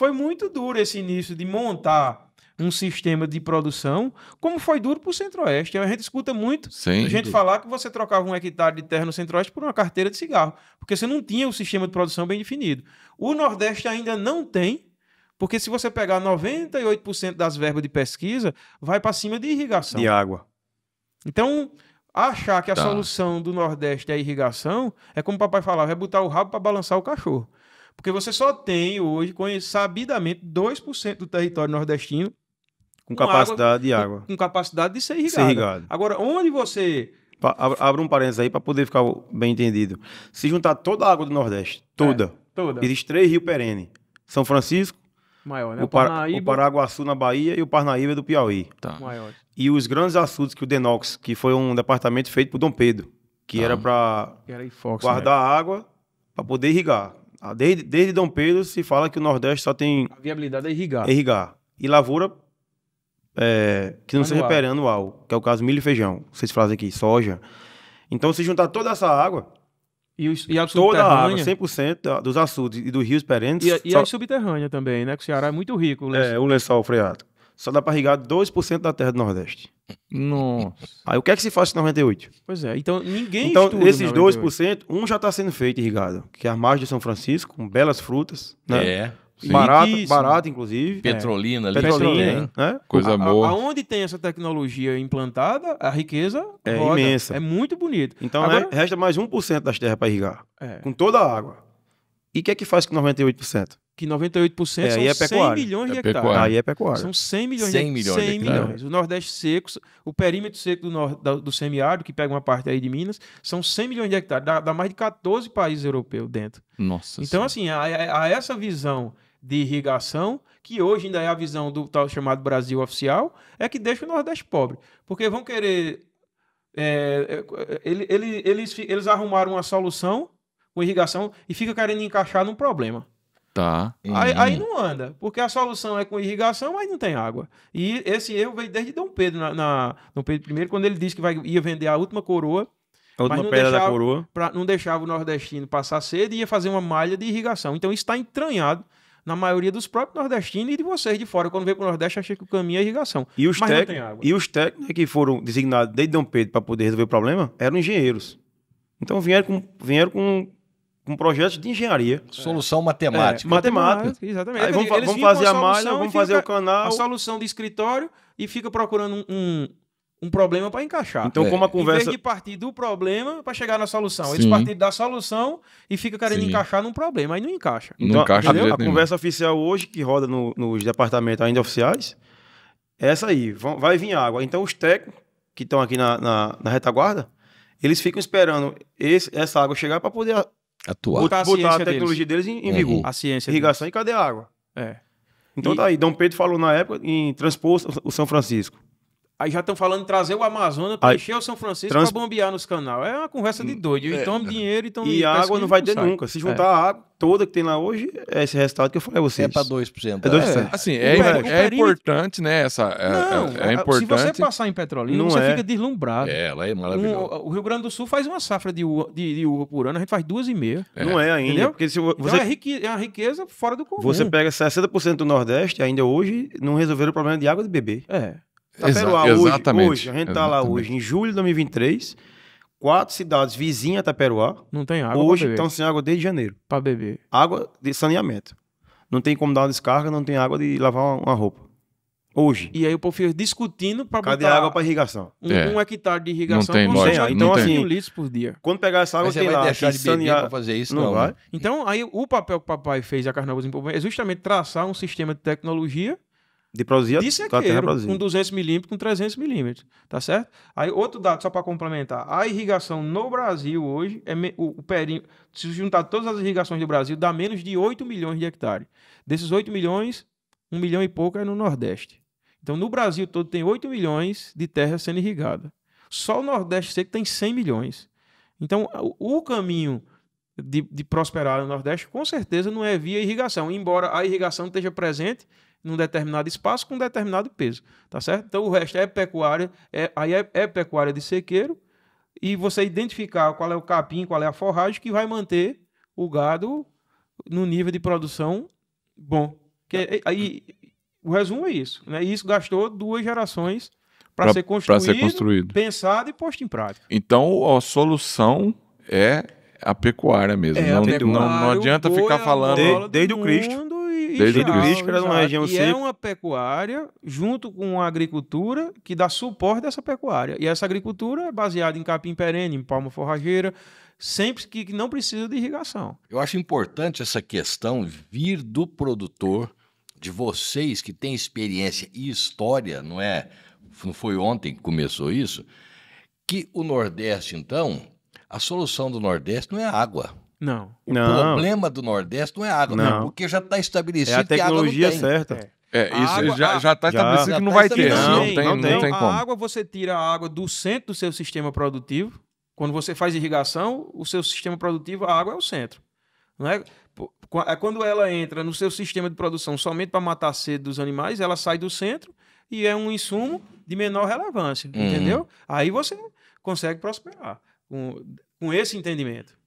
foi muito duro esse início de montar um sistema de produção, como foi duro para o Centro-Oeste. A gente escuta muito Sem a gente dúvida. falar que você trocava um hectare de terra no Centro-Oeste por uma carteira de cigarro, porque você não tinha o um sistema de produção bem definido. O Nordeste ainda não tem, porque se você pegar 98% das verbas de pesquisa, vai para cima de irrigação. De água. Então, achar que a tá. solução do Nordeste é irrigação, é como o papai falava, é botar o rabo para balançar o cachorro. Porque você só tem hoje, sabidamente, 2% do território nordestino com, com capacidade água, de água. Com, com, capacidade de ser irrigado. Ser irrigado. Agora, onde você. Abra um parênteses aí para poder ficar bem entendido. Se juntar toda a água do Nordeste, toda. É, toda. Existem três rios perenes: São Francisco, Maior, né? O, Parnaíba... o Paraguaçu na Bahia e o Parnaíba do Piauí. Tá. Maior. E os grandes açudes que o Denox, que foi um departamento feito por Dom Pedro, que ah. era para guardar né? água para poder irrigar. Ah, desde, desde Dom Pedro se fala que o Nordeste só tem. A viabilidade é irrigar. É irrigar. E lavoura é, que não seja perenual, que é o caso milho e feijão. Vocês fazem aqui, soja. Então, se juntar toda essa água. E, os, e a toda a água, 100% dos açudes e dos rios perenes. E, e só... a subterrânea também, né? Que o Ceará é muito rico. O é, lençol. É, o lençol freado só dá para irrigar 2% da terra do Nordeste. Nossa. Aí o que é que se faz em 98? Pois é, então ninguém Então, esses 2%, um já está sendo feito irrigado, que é a margem de São Francisco, com belas frutas, né? É. Barato, barato inclusive. Petrolina, é. ali. Petrolina, né? né? Coisa a, boa. aonde tem essa tecnologia implantada, a riqueza é roda. imensa. É muito bonito. Então, Agora... Né, resta mais 1% das terras para irrigar, é. com toda a água. E o que é que faz com 98%? que 98% é, são é 100 milhões de é hectares. Aí é pecuária. São 100 milhões 100 de, milhões 100 de hectares. Milhões. O Nordeste seco, o perímetro seco do, nor, do semiárido, que pega uma parte aí de Minas, são 100 milhões de hectares. Dá, dá mais de 14 países europeus dentro. Nossa Então, senhora. assim, a essa visão de irrigação, que hoje ainda é a visão do tal chamado Brasil oficial, é que deixa o Nordeste pobre. Porque vão querer. É, é ele, ele, eles, eles arrumaram uma solução com irrigação e fica querendo encaixar num problema. Tá. Aí, aí, uhum. não anda, porque a solução é com irrigação, mas não tem água. E esse erro veio desde Dom Pedro, na, na Dom Pedro I, quando ele disse que vai, ia vender a última coroa. A última pedra deixava, da coroa. Pra, não deixava o nordestino passar cedo e ia fazer uma malha de irrigação. Então isso está entranhado na maioria dos próprios nordestinos e de vocês de fora. Quando veio para o Nordeste, achei que o caminho é irrigação. E os, tec... e os técnicos que foram designados desde Dom Pedro para poder resolver o problema eram engenheiros. Então vieram com, vieram com um projeto de engenharia. É. Solução matemática. É, matemática. Exatamente. Aí vamos, vamos fazer a, a malha, vamos fazer o canal. A solução de escritório e fica procurando um, um, um problema para encaixar. Então, é. como a é. conversa. Em vez de partir do problema para chegar na solução. Sim. Eles partem da solução e fica querendo Sim. encaixar num problema. Aí não encaixa. Então, não então, encaixa entendeu? A conversa oficial hoje, que roda no, nos departamentos ainda oficiais, é essa aí. Vai vir água. Então, os técnicos que estão aqui na, na, na retaguarda eles ficam esperando esse, essa água chegar para poder Atuar. Botar, a, botar a tecnologia deles, deles em, em, uhum. vigor. A ciência. Irrigação deles. e cadê a água? É. Então e... tá aí, Dom Pedro falou na época em transpor o São Francisco. Aí já estão falando de trazer o Amazonas para encher o São Francisco trans... para bombear nos canal. É uma conversa de hum, doido. Então é, dinheiro e tomo E água não vai ter nunca. Se é. juntar é. a água toda que tem lá hoje, é esse resultado que eu falei a vocês. É para 2%. É 2%. É, assim, é, é, é importante, né? Essa, é, é, não, é, importante. Se você passar em Petrolina, não você fica deslumbrado. É, ela é maravilhosa. Um, o Rio Grande do Sul faz uma safra de uva, de, de uva por ano, a gente faz duas e meia. Não é ainda. Porque se então você... Então é, rique, uma riqueza fora do comum. Você pega 60% do Nordeste, ainda hoje, não resolveram o problema de água de beber. É. Taperoá Exa hoje, exatamente. hoje, a gente está lá hoje, em julho de 2023, quatro cidades vizinhas a Peruá Não tem água Hoje estão sem água desde janeiro. Para beber. Água de saneamento. Não tem como dar uma descarga, não tem água de lavar uma roupa. Hoje. E aí o povo fica discutindo para botar... Cadê água para irrigação? Um, é. um, hectare de irrigação não tem, não tem. Então, não assim, tem. litros por dia. Quando pegar essa água, Mas tem vai deixar de sanear... fazer isso? Não, não vai. Né? Então, aí o papel que o papai fez a Carnaúba é justamente traçar um sistema de tecnologia de prosia de sequeiro, com 200 milímetros, com 300 milímetros, tá certo? Aí, outro dado, só para complementar. A irrigação no Brasil hoje, é me, o, o se juntar todas as irrigações do Brasil, dá menos de 8 milhões de hectares. Desses 8 milhões, 1 milhão e pouco é no Nordeste. Então, no Brasil todo tem 8 milhões de terra sendo irrigada. Só o Nordeste seco tem 100 milhões. Então, o, o caminho de, de prosperar no Nordeste, com certeza, não é via irrigação, embora a irrigação esteja presente num determinado espaço com um determinado peso, tá certo? Então o resto é pecuária, é, aí é, é pecuária de sequeiro, e você identificar qual é o capim, qual é a forragem que vai manter o gado no nível de produção bom. Que, é, é, aí o resumo é isso, né? E isso gastou duas gerações para ser, construído, ser construído, pensado e posto em prática. Então a solução é a pecuária mesmo. É, não, pecuária, não, não, adianta ficar é falando. De, desde o Cristo e Desde o Cristo, era uma região e é uma pecuária junto com a agricultura que dá suporte a essa pecuária. E essa agricultura é baseada em capim perene, em palma forrageira, sempre que, que não precisa de irrigação. Eu acho importante essa questão vir do produtor, de vocês que têm experiência e história, não é? Não foi ontem que começou isso? Que o Nordeste, então, a solução do Nordeste não é água. Não. O não. problema do Nordeste não é água, não. Né? porque já está estabelecido é a tecnologia que a água não tem. certa. É, é isso água, já está estabelecido já que não tá vai ter. Né? Não, não, tem, não, tem, não tem como. A água, você tira a água do centro do seu sistema produtivo. Quando você faz irrigação, o seu sistema produtivo, a água é o centro. Não né? é? Quando ela entra no seu sistema de produção somente para matar a sede dos animais, ela sai do centro e é um insumo de menor relevância, uhum. entendeu? Aí você consegue prosperar com, com esse entendimento.